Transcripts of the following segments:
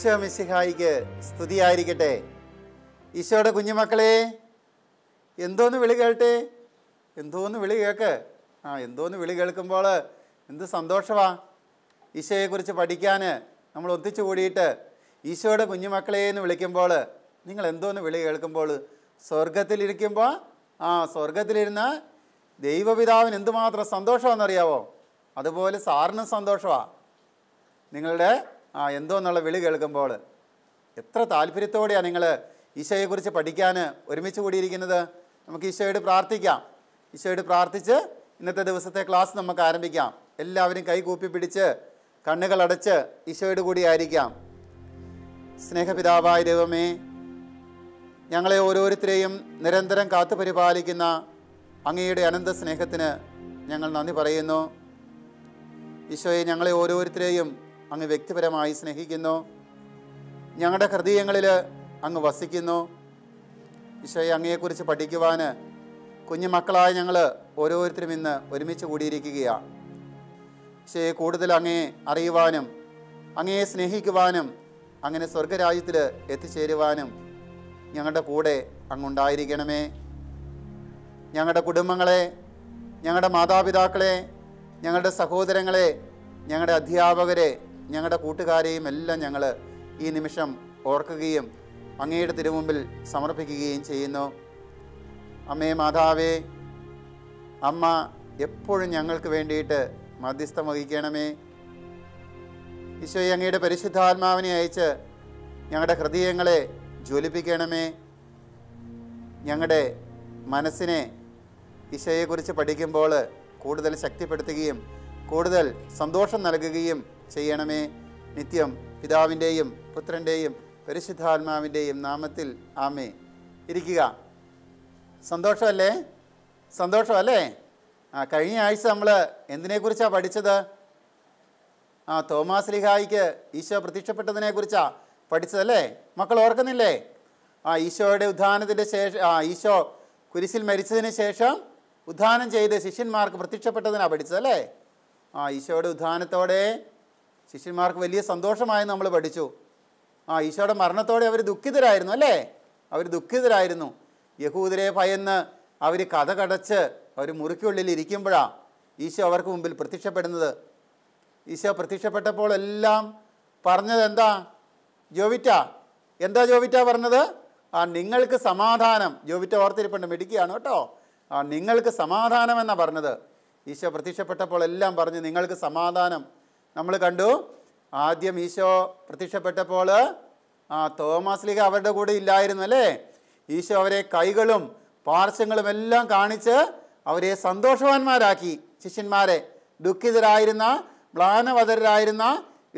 ഈശോ മിസിഹായിക്ക് സ്തുതിയായിരിക്കട്ടെ ഈശോയുടെ കുഞ്ഞുമക്കളെ എന്തോന്ന് വിളി കേൾട്ടെ എന്തോന്ന് വിളി കേൾക്ക് ആ എന്തോന്ന് വിളി കേൾക്കുമ്പോൾ എന്ത് സന്തോഷമാണ് ഈശോയെക്കുറിച്ച് പഠിക്കാൻ നമ്മൾ ഒത്തിച്ചു കൂടിയിട്ട് ഈശോയുടെ കുഞ്ഞുമക്കളെ എന്ന് വിളിക്കുമ്പോൾ നിങ്ങൾ എന്തോന്ന് വിളി കേൾക്കുമ്പോൾ സ്വർഗത്തിലിരിക്കുമ്പോൾ ആ സ്വർഗത്തിലിരുന്ന ദൈവപിതാവിന് എന്തുമാത്രം സന്തോഷമാണെന്നറിയാവോ അതുപോലെ സാറിനും സന്തോഷമാണ് നിങ്ങളുടെ ആ എന്തോ എന്നുള്ള വിളി കേൾക്കുമ്പോൾ എത്ര താല്പര്യത്തോടെയാണ് നിങ്ങൾ ഈശോയെക്കുറിച്ച് പഠിക്കാൻ ഒരുമിച്ച് കൂടിയിരിക്കുന്നത് നമുക്ക് ഈശോയോട് പ്രാർത്ഥിക്കാം ഈശോയോട് പ്രാർത്ഥിച്ച് ഇന്നത്തെ ദിവസത്തെ ക്ലാസ് നമുക്ക് ആരംഭിക്കാം എല്ലാവരും കൈകൂപ്പി പിടിച്ച് കണ്ണുകൾ അടച്ച് ഈശോയോട് കൂടി ആയിരിക്കാം സ്നേഹപിതാവായ ദൈവമേ ഞങ്ങളെ ഓരോരുത്തരെയും നിരന്തരം കാത്തു പരിപാലിക്കുന്ന അങ്ങയുടെ അനന്ത സ്നേഹത്തിന് ഞങ്ങൾ നന്ദി പറയുന്നു ഈശോയെ ഞങ്ങളെ ഓരോരുത്തരെയും അങ്ങ് വ്യക്തിപരമായി സ്നേഹിക്കുന്നു ഞങ്ങളുടെ ഹൃദയങ്ങളിൽ അങ്ങ് വസിക്കുന്നു ഈശോയെ അങ്ങയെക്കുറിച്ച് പഠിക്കുവാൻ കുഞ്ഞു മക്കളായ ഞങ്ങൾ ഓരോരുത്തരും ഇന്ന് ഒരുമിച്ച് കൂടിയിരിക്കുകയാണ് ഈശോയെ കൂടുതൽ അങ്ങയെ അറിയുവാനും അങ്ങയെ സ്നേഹിക്കുവാനും അങ്ങനെ സ്വർഗരാജ്യത്തിൽ എത്തിച്ചേരുവാനും ഞങ്ങളുടെ കൂടെ അങ്ങുണ്ടായിരിക്കണമേ ഞങ്ങളുടെ കുടുംബങ്ങളെ ഞങ്ങളുടെ മാതാപിതാക്കളെ ഞങ്ങളുടെ സഹോദരങ്ങളെ ഞങ്ങളുടെ അധ്യാപകരെ ഞങ്ങളുടെ കൂട്ടുകാരെയും എല്ലാം ഞങ്ങൾ ഈ നിമിഷം ഓർക്കുകയും അങ്ങയുടെ തിരുമുമ്പിൽ സമർപ്പിക്കുകയും ചെയ്യുന്നു അമ്മേ മാതാവേ അമ്മ എപ്പോഴും ഞങ്ങൾക്ക് വേണ്ടിയിട്ട് മധ്യസ്ഥം വഹിക്കണമേ ഈശോ അങ്ങയുടെ പരിശുദ്ധാത്മാവിനെ അയച്ച് ഞങ്ങളുടെ ഹൃദയങ്ങളെ ജ്വലിപ്പിക്കണമേ ഞങ്ങളുടെ മനസ്സിനെ ഈശോയെക്കുറിച്ച് പഠിക്കുമ്പോൾ കൂടുതൽ ശക്തിപ്പെടുത്തുകയും കൂടുതൽ സന്തോഷം നൽകുകയും ചെയ്യണമേ നിത്യം പിതാവിൻ്റെയും പുത്രൻ്റെയും പരിശുദ്ധാത്മാവിൻ്റെയും നാമത്തിൽ ആമേ ഇരിക്കുക സന്തോഷമല്ലേ സന്തോഷമല്ലേ ആ കഴിഞ്ഞ ആഴ്ച നമ്മൾ എന്തിനെക്കുറിച്ചാണ് പഠിച്ചത് ആ തോമാസ് ലിഹായിക്ക് ഈശോ പ്രത്യക്ഷപ്പെട്ടതിനെക്കുറിച്ചാണ് പഠിച്ചതല്ലേ മക്കൾ ഓർക്കുന്നില്ലേ ആ ഈശോയുടെ ഉദ്ധാനത്തിൻ്റെ ശേഷം ആ ഈശോ കുരിശിൽ മരിച്ചതിന് ശേഷം ഉദ്ധാനം ചെയ്ത് ശിഷ്യന്മാർക്ക് പ്രത്യക്ഷപ്പെട്ടതിനാണ് പഠിച്ചതല്ലേ ആ ഈശോയുടെ ഉദ്ധാനത്തോടെ ശിഷ്യന്മാർക്ക് വലിയ സന്തോഷമായി നമ്മൾ പഠിച്ചു ആ ഈശോയുടെ മരണത്തോടെ അവർ ദുഃഖിതരായിരുന്നു അല്ലേ അവർ ദുഃഖിതരായിരുന്നു യഹൂദരെ ഭയന്ന് അവർ കഥ കടച്ച് അവർ മുറിക്കുള്ളിൽ ഇരിക്കുമ്പോഴാണ് ഈശോ അവർക്ക് മുമ്പിൽ പ്രത്യക്ഷപ്പെടുന്നത് ഈശോ പ്രത്യക്ഷപ്പെട്ടപ്പോൾ എല്ലാം പറഞ്ഞത് എന്താ ജോവിറ്റ എന്താ ജോവിറ്റ പറഞ്ഞത് ആ നിങ്ങൾക്ക് സമാധാനം ജോവിറ്റ ഓർത്തിരിപ്പുണ്ട് മിടിക്കുകയാണ് കേട്ടോ ആ നിങ്ങൾക്ക് സമാധാനം എന്നാണ് പറഞ്ഞത് ഈശോ പ്രത്യക്ഷപ്പെട്ടപ്പോൾ എല്ലാം പറഞ്ഞു നിങ്ങൾക്ക് സമാധാനം നമ്മൾ കണ്ടു ആദ്യം ഈശോ പ്രത്യക്ഷപ്പെട്ടപ്പോൾ ആ തോമാസ്ലിക അവരുടെ കൂടെ ഇല്ലായിരുന്നു അല്ലേ ഈശോ അവരെ കൈകളും പാർശ്വങ്ങളും എല്ലാം കാണിച്ച് അവരെ സന്തോഷവാന്മാരാക്കി ശിഷ്യന്മാരെ ദുഃഖിതരായിരുന്ന മ്ലാനവതരായിരുന്ന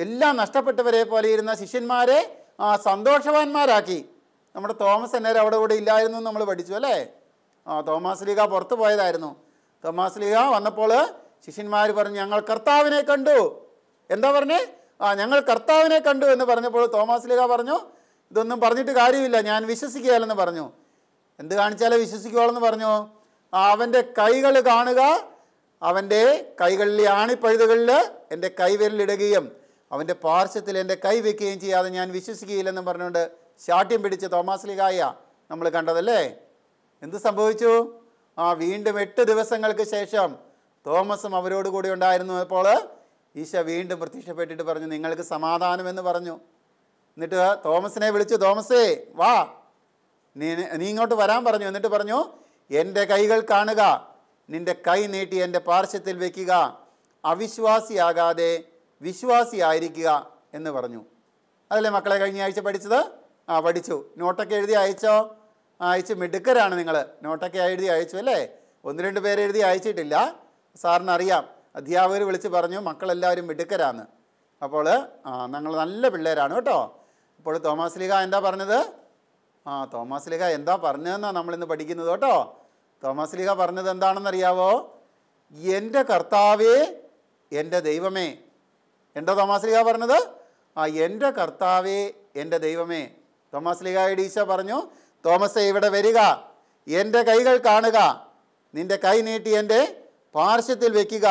എല്ലാം നഷ്ടപ്പെട്ടവരെ പോലെ ഇരുന്ന ശിഷ്യന്മാരെ ആ സന്തോഷവാന്മാരാക്കി നമ്മുടെ തോമസ് എന്നേരം അവിടെ കൂടെ ഇല്ലായിരുന്നു നമ്മൾ പഠിച്ചു അല്ലേ ആ തോമാസ് ലീഗ പുറത്തു പോയതായിരുന്നു തോമാസ്ലിഹ വന്നപ്പോൾ ശിഷ്യന്മാർ പറഞ്ഞു ഞങ്ങൾ കർത്താവിനെ കണ്ടു എന്താ പറഞ്ഞേ ആ ഞങ്ങൾ കർത്താവിനെ കണ്ടു എന്ന് പറഞ്ഞപ്പോൾ തോമാസ്ലിഹ പറഞ്ഞു ഇതൊന്നും പറഞ്ഞിട്ട് കാര്യമില്ല ഞാൻ വിശ്വസിക്കുകയല്ലെന്ന് പറഞ്ഞു എന്ത് കാണിച്ചാലേ വിശ്വസിക്കുകയാണെന്ന് പറഞ്ഞു അവൻ്റെ കൈകൾ കാണുക അവൻ്റെ കൈകളിലെ ആണിപ്പഴുതുകളിൽ എൻ്റെ കൈവിരലിടുകയും അവൻ്റെ പാർശ്വത്തിൽ എൻ്റെ കൈ വെക്കുകയും ചെയ്യാതെ ഞാൻ വിശ്വസിക്കുകയില്ലെന്ന് പറഞ്ഞുകൊണ്ട് ശാഠ്യം പിടിച്ച് തോമാസ് ലിഗായ നമ്മൾ കണ്ടതല്ലേ എന്ത് സംഭവിച്ചു ആ വീണ്ടും എട്ട് ദിവസങ്ങൾക്ക് ശേഷം തോമസും അവരോട് കൂടി ഉണ്ടായിരുന്നു അപ്പോൾ ഈശ വീണ്ടും പ്രത്യക്ഷപ്പെട്ടിട്ട് പറഞ്ഞു നിങ്ങൾക്ക് സമാധാനമെന്ന് പറഞ്ഞു എന്നിട്ട് തോമസിനെ വിളിച്ചു തോമസേ വാ നീ നീ ഇങ്ങോട്ട് വരാൻ പറഞ്ഞു എന്നിട്ട് പറഞ്ഞു എൻ്റെ കൈകൾ കാണുക നിൻ്റെ കൈ നീട്ടി എൻ്റെ പാർശ്വത്തിൽ വയ്ക്കുക അവിശ്വാസിയാകാതെ വിശ്വാസിയായിരിക്കുക എന്ന് പറഞ്ഞു അതല്ലേ മക്കളെ കഴിഞ്ഞ ആഴ്ച പഠിച്ചത് ആ പഠിച്ചു നോട്ടൊക്കെ എഴുതി അയച്ചോ അയച്ച് മിടുക്കരാണ് നിങ്ങൾ നോട്ടൊക്കെ എഴുതി അയച്ചു അല്ലേ ഒന്ന് രണ്ട് പേര് എഴുതി അയച്ചിട്ടില്ല സാറിനറിയാം അധ്യാപകർ വിളിച്ച് പറഞ്ഞു മക്കളെല്ലാവരും മിടുക്കരാണ് അപ്പോൾ ഞങ്ങൾ നല്ല പിള്ളേരാണ് കേട്ടോ അപ്പോൾ തോമസ് ലിഹ എന്താ പറഞ്ഞത് ആ തോമസ് ലിഹ എന്താ പറഞ്ഞതെന്നാണ് നമ്മളിന്ന് പഠിക്കുന്നത് കേട്ടോ തോമസ് ലിഹ പറഞ്ഞത് എന്താണെന്നറിയാവോ എൻ്റെ കർത്താവേ എൻ്റെ ദൈവമേ എന്താ തോമസ് ലിഹ പറഞ്ഞത് ആ എൻ്റെ കർത്താവേ എൻ്റെ ദൈവമേ തോമസ് ലിഹായുടെ ഈശ പറഞ്ഞു തോമസ് ഇവിടെ വരിക എൻ്റെ കൈകൾ കാണുക നിൻ്റെ കൈ നീട്ടി എൻ്റെ പാർശ്വത്തിൽ വയ്ക്കുക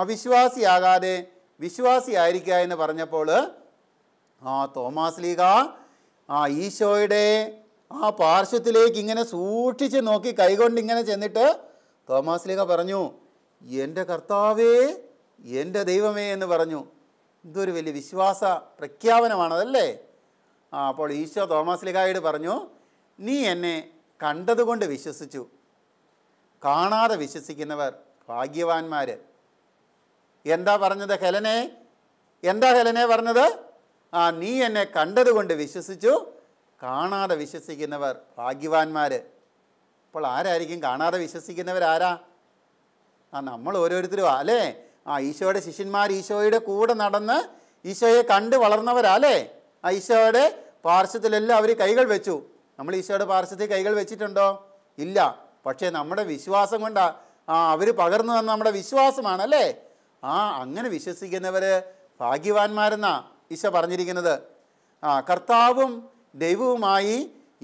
അവിശ്വാസിയാകാതെ വിശ്വാസിയായിരിക്കുക എന്ന് പറഞ്ഞപ്പോൾ ആ തോമാസ് ലീഗ ആ ഈശോയുടെ ആ പാർശ്വത്തിലേക്ക് ഇങ്ങനെ സൂക്ഷിച്ച് നോക്കി കൈകൊണ്ട് ഇങ്ങനെ ചെന്നിട്ട് തോമാസ് ലീഗ പറഞ്ഞു എൻ്റെ കർത്താവേ എൻ്റെ ദൈവമേ എന്ന് പറഞ്ഞു ഇതൊരു വലിയ വിശ്വാസ പ്രഖ്യാപനമാണതല്ലേ ആ അപ്പോൾ ഈശോ തോമാസ് ലീഗായോട് പറഞ്ഞു നീ എന്നെ കണ്ടതുകൊണ്ട് വിശ്വസിച്ചു കാണാതെ വിശ്വസിക്കുന്നവർ ഭാഗ്യവാന്മാർ എന്താ പറഞ്ഞത് ഹെലനെ എന്താ ഹെലനെ പറഞ്ഞത് ആ നീ എന്നെ കണ്ടതുകൊണ്ട് വിശ്വസിച്ചു കാണാതെ വിശ്വസിക്കുന്നവർ ഭാഗ്യവാന്മാർ അപ്പോൾ ആരായിരിക്കും കാണാതെ വിശ്വസിക്കുന്നവരാരാ ആ നമ്മൾ ഓരോരുത്തരും അല്ലേ ആ ഈശോയുടെ ശിഷ്യന്മാർ ഈശോയുടെ കൂടെ നടന്ന് ഈശോയെ കണ്ട് വളർന്നവരാ അല്ലേ ആ ഈശോയുടെ പാർശ്വത്തിലെല്ലാം അവർ കൈകൾ വെച്ചു നമ്മൾ ഈശോയുടെ പാർശ്വത്തിൽ കൈകൾ വെച്ചിട്ടുണ്ടോ ഇല്ല പക്ഷേ നമ്മുടെ വിശ്വാസം കൊണ്ടാണ് ആ അവർ പകർന്നു തന്ന നമ്മുടെ വിശ്വാസമാണ് അല്ലേ ആ അങ്ങനെ വിശ്വസിക്കുന്നവർ ഭാഗ്യവാന്മാരെന്നാ ഈശോ പറഞ്ഞിരിക്കുന്നത് ആ കർത്താവും ദൈവവുമായി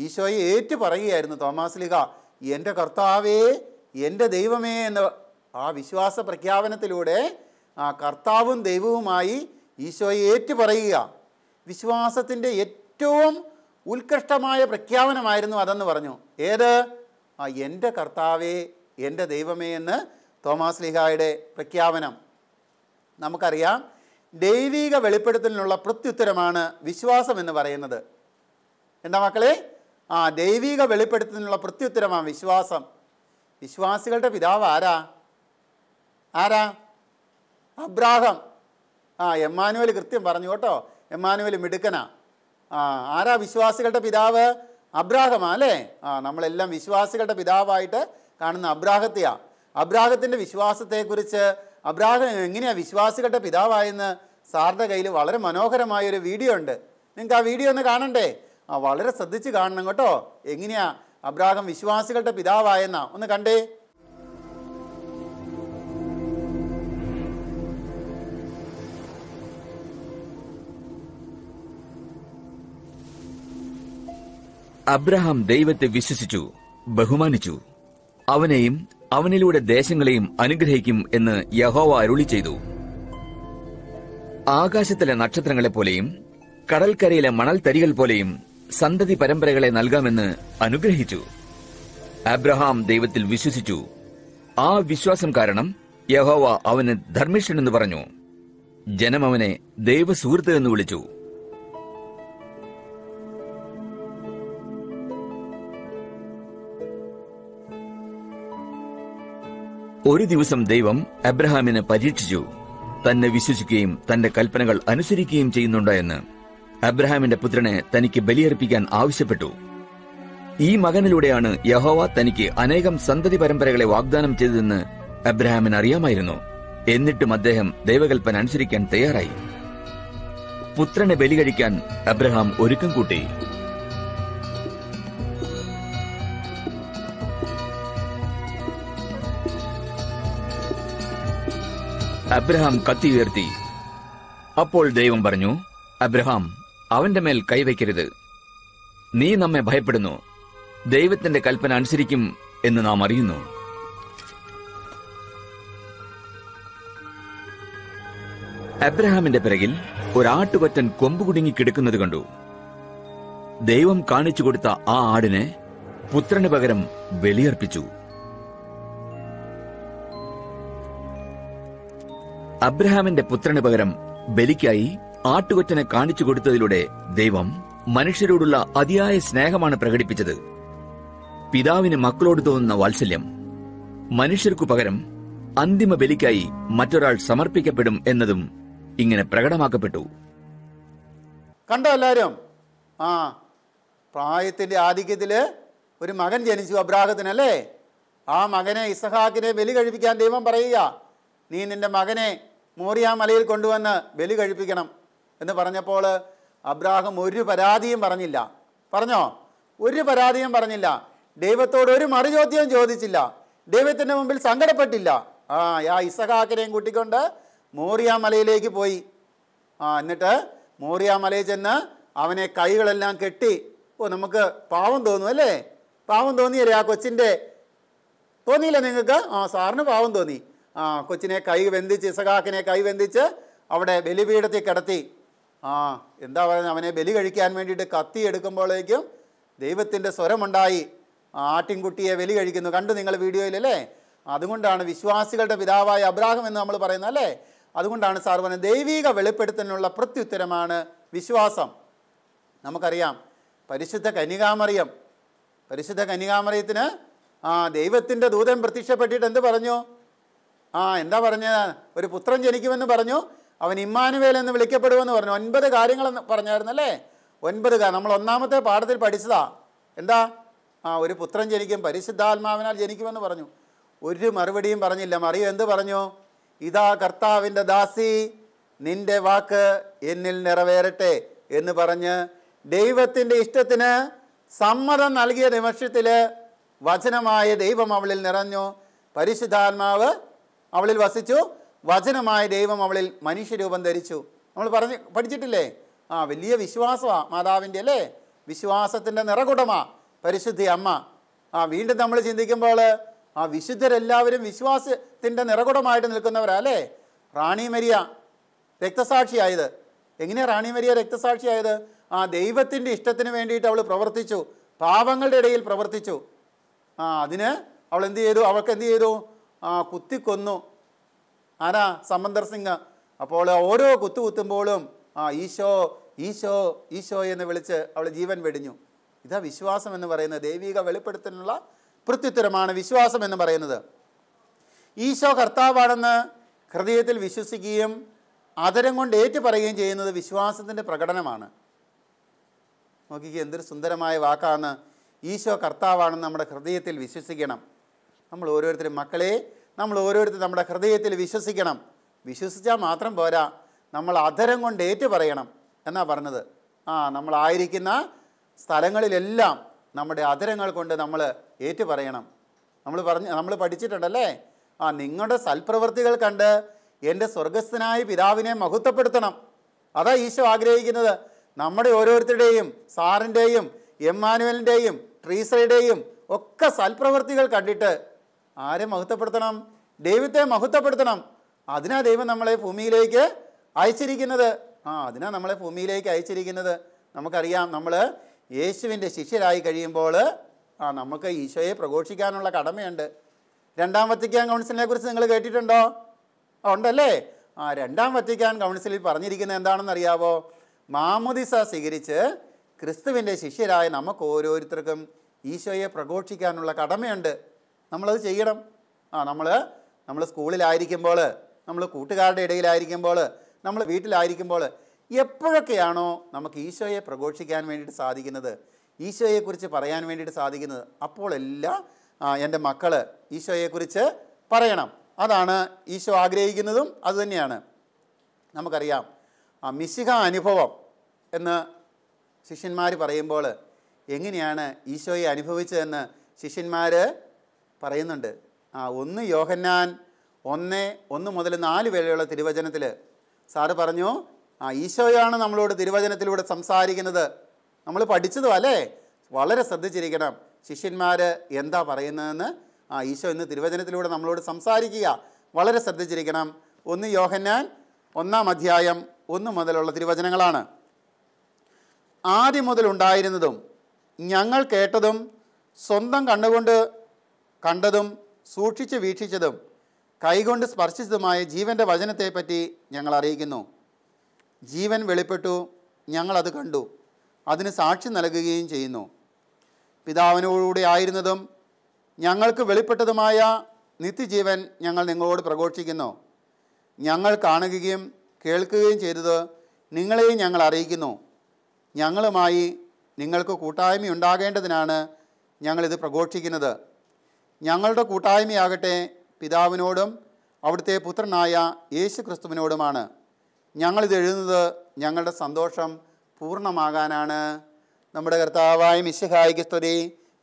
ഈശോയെ ഏറ്റു പറയുകയായിരുന്നു തോമാസ്ലിക എൻ്റെ കർത്താവേ എൻ്റെ ദൈവമേ എന്ന് ആ വിശ്വാസ പ്രഖ്യാപനത്തിലൂടെ ആ കർത്താവും ദൈവവുമായി ഈശോയെ ഏറ്റു പറയുക വിശ്വാസത്തിൻ്റെ ഏറ്റവും ഉത്കൃഷ്ടമായ പ്രഖ്യാപനമായിരുന്നു അതെന്ന് പറഞ്ഞു ഏത് ആ എൻ്റെ കർത്താവേ എൻ്റെ ദൈവമേ എന്ന് തോമാസ് ലിഹായുടെ പ്രഖ്യാപനം നമുക്കറിയാം ദൈവിക വെളിപ്പെടുത്തലിനുള്ള പ്രത്യുത്തരമാണ് വിശ്വാസം എന്ന് പറയുന്നത് എന്താ മക്കളെ ആ ദൈവിക വെളിപ്പെടുത്തലിനുള്ള പ്രത്യുത്തരമാണ് വിശ്വാസം വിശ്വാസികളുടെ പിതാവ് ആരാ ആരാ അബ്രാഹം ആ എമ്മാനുവൽ കൃത്യം പറഞ്ഞു കേട്ടോ എമ്മാനുവൽ മിടുക്കനാണ് ആ ആരാ വിശ്വാസികളുടെ പിതാവ് അബ്രാഹമാ അല്ലേ ആ നമ്മളെല്ലാം വിശ്വാസികളുടെ പിതാവായിട്ട് കാണുന്ന അബ്രാഹത്തെയാണ് അബ്രാഹത്തിൻ്റെ വിശ്വാസത്തെക്കുറിച്ച് അബ്രാഹം എങ്ങനെയാണ് വിശ്വാസികളുടെ പിതാവായെന്ന് സാറിൻ്റെ കയ്യിൽ വളരെ മനോഹരമായ ഒരു വീഡിയോ ഉണ്ട് നിങ്ങൾക്ക് ആ വീഡിയോ ഒന്ന് കാണണ്ടേ ആ വളരെ ശ്രദ്ധിച്ച് കാണണം കേട്ടോ എങ്ങനെയാ അബ്രാഹം വിശ്വാസികളുടെ പിതാവായെന്നാ ഒന്ന് കണ്ടേ അബ്രഹാം ദൈവത്തെ വിശ്വസിച്ചു ബഹുമാനിച്ചു അവനെയും അവനിലൂടെ ദേശങ്ങളെയും അനുഗ്രഹിക്കും എന്ന് യഹോവ അരുളി ചെയ്തു ആകാശത്തിലെ നക്ഷത്രങ്ങളെ പോലെയും കടൽക്കരയിലെ മണൽ തരികൾ പോലെയും സന്തതി പരമ്പരകളെ നൽകാമെന്ന് അനുഗ്രഹിച്ചു അബ്രഹാം ദൈവത്തിൽ വിശ്വസിച്ചു ആ വിശ്വാസം കാരണം യഹോവ അവന് ധർമ്മിഷ്ഠനെന്ന് എന്ന് പറഞ്ഞു ജനം അവനെ ദൈവസുഹൃത്ത് എന്ന് വിളിച്ചു ഒരു ദിവസം ദൈവം അബ്രഹാമിനെ പരീക്ഷിച്ചു തന്നെ വിശ്വസിക്കുകയും തന്റെ കൽപ്പനകൾ അനുസരിക്കുകയും ചെയ്യുന്നുണ്ടോ എന്ന് അബ്രഹാമിന്റെ പുത്രനെ തനിക്ക് ബലിയർപ്പിക്കാൻ ആവശ്യപ്പെട്ടു ഈ മകനിലൂടെയാണ് യഹോവ തനിക്ക് അനേകം സന്തതി പരമ്പരകളെ വാഗ്ദാനം ചെയ്തതെന്ന് അബ്രഹാമിന് അറിയാമായിരുന്നു എന്നിട്ടും അദ്ദേഹം ദൈവകൽപ്പന അനുസരിക്കാൻ തയ്യാറായി പുത്രനെ ബലി കഴിക്കാൻ അബ്രഹാം ഒരുക്കം കൂട്ടി അബ്രഹാം കത്തി ഉയർത്തി അപ്പോൾ ദൈവം പറഞ്ഞു അബ്രഹാം അവന്റെ മേൽ കൈവയ്ക്കരുത് നീ നമ്മെ ഭയപ്പെടുന്നു ദൈവത്തിന്റെ കൽപ്പന അനുസരിക്കും എന്ന് നാം അറിയുന്നു അബ്രഹാമിന്റെ പിറകിൽ ഒരാട്ടുകൊറ്റൻ കൊമ്പ് കുടുങ്ങി കിടക്കുന്നത് കണ്ടു ദൈവം കാണിച്ചു കൊടുത്ത ആ ആടിനെ പുത്രന് പകരം ബലിയർപ്പിച്ചു അബ്രഹാമിന്റെ പുത്രന് പകരം ബലിക്കായി ആട്ടുകൊറ്റനെ കാണിച്ചു കൊടുത്തതിലൂടെ ദൈവം മനുഷ്യരോടുള്ള അതിയായ സ്നേഹമാണ് പ്രകടിപ്പിച്ചത് പിതാവിന് മക്കളോട് തോന്നുന്ന വാത്സല്യം മനുഷ്യർക്കു പകരം അന്തിമ ബലിക്കായി മറ്റൊരാൾ സമർപ്പിക്കപ്പെടും എന്നതും ഇങ്ങനെ പ്രകടമാക്കപ്പെട്ടു കണ്ടോ എല്ലാരും ആ പ്രായത്തിന്റെ ആധിക്യത്തില് ഒരു മകൻ ജനിച്ചു അല്ലേ ആ മകനെ ഇസഹാക്കിനെ ബലി കഴിപ്പിക്കാൻ ദൈവം പറയുക നീ നിന്റെ മകനെ ആ മലയിൽ കൊണ്ടുവന്ന് ബലി കഴിപ്പിക്കണം എന്ന് പറഞ്ഞപ്പോൾ അബ്രാഹം ഒരു പരാതിയും പറഞ്ഞില്ല പറഞ്ഞോ ഒരു പരാതിയും പറഞ്ഞില്ല ദൈവത്തോട് ഒരു മറുചോദ്യവും ചോദിച്ചില്ല ദൈവത്തിൻ്റെ മുമ്പിൽ സങ്കടപ്പെട്ടില്ല ആ ആ ഇസഹാക്കരെയും കൂട്ടിക്കൊണ്ട് മോറിയാ മലയിലേക്ക് പോയി ആ എന്നിട്ട് മോറിയാ മലയിൽ ചെന്ന് അവനെ കൈകളെല്ലാം കെട്ടി ഓ നമുക്ക് പാവം തോന്നും അല്ലേ പാവം തോന്നിയല്ലേ ആ കൊച്ചിൻ്റെ തോന്നിയില്ല നിങ്ങൾക്ക് ആ സാറിന് പാവം തോന്നി ആ കൊച്ചിനെ കൈ വെന്തിച്ച് ഇസഹാക്കിനെ കൈ വെന്തിച്ച് അവിടെ ബലിപീഠത്തിൽ കിടത്തി ആ എന്താ പറയുന്നത് അവനെ ബലി കഴിക്കാൻ വേണ്ടിയിട്ട് കത്തി എടുക്കുമ്പോഴേക്കും ദൈവത്തിൻ്റെ സ്വരമുണ്ടായി ആട്ടിൻകുട്ടിയെ ബലി കഴിക്കുന്നു കണ്ടു നിങ്ങൾ വീഡിയോയിലല്ലേ അതുകൊണ്ടാണ് വിശ്വാസികളുടെ പിതാവായ അബ്രാഹം എന്ന് നമ്മൾ പറയുന്നത് അല്ലേ അതുകൊണ്ടാണ് സാർ പറഞ്ഞത് ദൈവിക വെളിപ്പെടുത്തലിനുള്ള പ്രത്യുത്തരമാണ് വിശ്വാസം നമുക്കറിയാം പരിശുദ്ധ കനികാമറിയം പരിശുദ്ധ കനികാമറിയത്തിന് ആ ദൈവത്തിൻ്റെ ദൂതൻ പ്രത്യക്ഷപ്പെട്ടിട്ട് എന്ത് പറഞ്ഞു ആ എന്താ പറഞ്ഞത് ഒരു പുത്രൻ ജനിക്കുമെന്ന് പറഞ്ഞു അവൻ ഇമ്മാനുവേൽ എന്ന് വിളിക്കപ്പെടുമെന്ന് പറഞ്ഞു ഒൻപത് കാര്യങ്ങളെന്ന് പറഞ്ഞായിരുന്നു അല്ലേ ഒൻപത് നമ്മൾ ഒന്നാമത്തെ പാഠത്തിൽ പഠിച്ചതാ എന്താ ആ ഒരു പുത്രൻ ജനിക്കും പരിശുദ്ധാത്മാവിനാൽ ജനിക്കുമെന്ന് പറഞ്ഞു ഒരു മറുപടിയും പറഞ്ഞില്ല മറിയോ എന്ത് പറഞ്ഞു ഇതാ കർത്താവിൻ്റെ ദാസി നിന്റെ വാക്ക് എന്നിൽ നിറവേറട്ടെ എന്ന് പറഞ്ഞ് ദൈവത്തിൻ്റെ ഇഷ്ടത്തിന് സമ്മതം നൽകിയ നിമിഷത്തിൽ വചനമായ ദൈവം അവളിൽ നിറഞ്ഞു പരിശുദ്ധാത്മാവ് അവളിൽ വസിച്ചു വചനമായ ദൈവം അവളിൽ മനുഷ്യരൂപം ധരിച്ചു നമ്മൾ പറഞ്ഞ് പഠിച്ചിട്ടില്ലേ ആ വലിയ വിശ്വാസമാണ് മാതാവിൻ്റെ അല്ലേ വിശ്വാസത്തിൻ്റെ നിറകുടമ പരിശുദ്ധി അമ്മ ആ വീണ്ടും നമ്മൾ ചിന്തിക്കുമ്പോൾ ആ വിശുദ്ധരെല്ലാവരും വിശ്വാസത്തിൻ്റെ നിറകുടമായിട്ട് നിൽക്കുന്നവരാ അല്ലേ റാണി മരിയ രക്തസാക്ഷിയായത് എങ്ങനെയാണ് റാണി മരിയ രക്തസാക്ഷിയായത് ആ ദൈവത്തിൻ്റെ ഇഷ്ടത്തിന് വേണ്ടിയിട്ട് അവൾ പ്രവർത്തിച്ചു പാവങ്ങളുടെ ഇടയിൽ പ്രവർത്തിച്ചു ആ അതിന് അവൾ എന്ത് ചെയ്തു അവൾക്ക് എന്ത് ചെയ്തു ആ കുത്തിക്കൊന്നു ആരാ സമന്തർ സിംഗ് അപ്പോൾ ഓരോ കുത്തു കുത്തുമ്പോഴും ആ ഈശോ ഈശോ ഈശോ എന്ന് വിളിച്ച് അവൾ ജീവൻ വെടിഞ്ഞു ഇതാ വിശ്വാസം എന്ന് പറയുന്നത് ദൈവിക വെളിപ്പെടുത്തലിനുള്ള പ്രത്യുത്തരമാണ് വിശ്വാസം എന്ന് പറയുന്നത് ഈശോ കർത്താവാണെന്ന് ഹൃദയത്തിൽ വിശ്വസിക്കുകയും അതരം കൊണ്ട് ഏറ്റുപറയുകയും ചെയ്യുന്നത് വിശ്വാസത്തിൻ്റെ പ്രകടനമാണ് നോക്കിക്കുക എന്തൊരു സുന്ദരമായ വാക്കാണ് ഈശോ കർത്താവാണെന്ന് നമ്മുടെ ഹൃദയത്തിൽ വിശ്വസിക്കണം നമ്മൾ ഓരോരുത്തരും മക്കളെ നമ്മൾ ഓരോരുത്തരും നമ്മുടെ ഹൃദയത്തിൽ വിശ്വസിക്കണം വിശ്വസിച്ചാൽ മാത്രം പോരാ നമ്മൾ അധരം കൊണ്ട് ഏറ്റു പറയണം എന്നാ പറഞ്ഞത് ആ നമ്മളായിരിക്കുന്ന സ്ഥലങ്ങളിലെല്ലാം നമ്മുടെ അധരങ്ങൾ കൊണ്ട് നമ്മൾ ഏറ്റു പറയണം നമ്മൾ പറഞ്ഞ് നമ്മൾ പഠിച്ചിട്ടുണ്ടല്ലേ ആ നിങ്ങളുടെ സൽപ്രവൃത്തികൾ കണ്ട് എൻ്റെ സ്വർഗസ്ഥനായ പിതാവിനെ മഹത്വപ്പെടുത്തണം അതാ ഈശോ ആഗ്രഹിക്കുന്നത് നമ്മുടെ ഓരോരുത്തരുടെയും സാറിൻ്റെയും എമ്മാനുവലിൻ്റെയും ട്രീസയുടെയും ഒക്കെ സൽപ്രവൃത്തികൾ കണ്ടിട്ട് ആരെ മഹത്വപ്പെടുത്തണം ദൈവത്തെ മഹത്വപ്പെടുത്തണം അതിനാ ദൈവം നമ്മളെ ഭൂമിയിലേക്ക് അയച്ചിരിക്കുന്നത് ആ അതിനാ നമ്മളെ ഭൂമിയിലേക്ക് അയച്ചിരിക്കുന്നത് നമുക്കറിയാം നമ്മൾ യേശുവിൻ്റെ ശിഷ്യരായി കഴിയുമ്പോൾ ആ നമുക്ക് ഈശോയെ പ്രഘോഷിക്കാനുള്ള കടമയുണ്ട് രണ്ടാം വത്തിക്കാൻ കൗൺസിലിനെ കുറിച്ച് നിങ്ങൾ കേട്ടിട്ടുണ്ടോ ഉണ്ടല്ലേ ആ രണ്ടാം വത്തിക്കാൻ കൗൺസിലിൽ പറഞ്ഞിരിക്കുന്നത് എന്താണെന്ന് അറിയാവോ മാമുദിസ സ്വീകരിച്ച് ക്രിസ്തുവിൻ്റെ ശിഷ്യരായ നമുക്ക് ഓരോരുത്തർക്കും ഈശോയെ പ്രഘോഷിക്കാനുള്ള കടമയുണ്ട് നമ്മളത് ചെയ്യണം ആ നമ്മൾ നമ്മൾ സ്കൂളിലായിരിക്കുമ്പോൾ നമ്മൾ കൂട്ടുകാരുടെ ഇടയിലായിരിക്കുമ്പോൾ നമ്മൾ വീട്ടിലായിരിക്കുമ്പോൾ എപ്പോഴൊക്കെയാണോ നമുക്ക് ഈശോയെ പ്രഘോഷിക്കാൻ വേണ്ടിയിട്ട് സാധിക്കുന്നത് ഈശോയെക്കുറിച്ച് പറയാൻ വേണ്ടിയിട്ട് സാധിക്കുന്നത് അപ്പോഴെല്ലാം എൻ്റെ മക്കൾ ഈശോയെക്കുറിച്ച് പറയണം അതാണ് ഈശോ ആഗ്രഹിക്കുന്നതും അതുതന്നെയാണ് നമുക്കറിയാം മിശിക അനുഭവം എന്ന് ശിഷ്യന്മാർ പറയുമ്പോൾ എങ്ങനെയാണ് ഈശോയെ അനുഭവിച്ചതെന്ന് ശിഷ്യന്മാർ പറയുന്നുണ്ട് ആ ഒന്ന് യോഹന്നാൻ ഒന്ന് ഒന്ന് മുതൽ നാല് വേളയുള്ള തിരുവചനത്തിൽ സാറ് പറഞ്ഞു ആ ഈശോയാണ് നമ്മളോട് തിരുവചനത്തിലൂടെ സംസാരിക്കുന്നത് നമ്മൾ പഠിച്ചതും അല്ലേ വളരെ ശ്രദ്ധിച്ചിരിക്കണം ശിഷ്യന്മാർ എന്താ പറയുന്നതെന്ന് ആ ഈശോ ഇന്ന് തിരുവചനത്തിലൂടെ നമ്മളോട് സംസാരിക്കുക വളരെ ശ്രദ്ധിച്ചിരിക്കണം ഒന്ന് യോഹന്നാൻ ഒന്നാം അധ്യായം ഒന്ന് മുതലുള്ള തിരുവചനങ്ങളാണ് ആദ്യം മുതൽ ഉണ്ടായിരുന്നതും ഞങ്ങൾ കേട്ടതും സ്വന്തം കണ്ണുകൊണ്ട് കണ്ടതും സൂക്ഷിച്ച് വീക്ഷിച്ചതും കൈകൊണ്ട് സ്പർശിച്ചതുമായ ജീവൻ്റെ വചനത്തെപ്പറ്റി ഞങ്ങൾ അറിയിക്കുന്നു ജീവൻ വെളിപ്പെട്ടു ഞങ്ങളത് കണ്ടു അതിന് സാക്ഷി നൽകുകയും ചെയ്യുന്നു പിതാവിനോടുകൂടി ആയിരുന്നതും ഞങ്ങൾക്ക് വെളിപ്പെട്ടതുമായ നിത്യജീവൻ ഞങ്ങൾ നിങ്ങളോട് പ്രഘോഷിക്കുന്നു ഞങ്ങൾ കാണുകയും കേൾക്കുകയും ചെയ്തത് നിങ്ങളെയും ഞങ്ങൾ അറിയിക്കുന്നു ഞങ്ങളുമായി നിങ്ങൾക്ക് കൂട്ടായ്മ ഉണ്ടാകേണ്ടതിനാണ് ഞങ്ങളിത് പ്രഘോഷിക്കുന്നത് ഞങ്ങളുടെ കൂട്ടായ്മയാകട്ടെ പിതാവിനോടും അവിടുത്തെ പുത്രനായ യേശു ക്രിസ്തുവിനോടുമാണ് ഞങ്ങളിത് എഴുതുന്നത് ഞങ്ങളുടെ സന്തോഷം പൂർണ്ണമാകാനാണ് നമ്മുടെ കർത്താവായ മിശിഹായിക്ക് സ്തുതി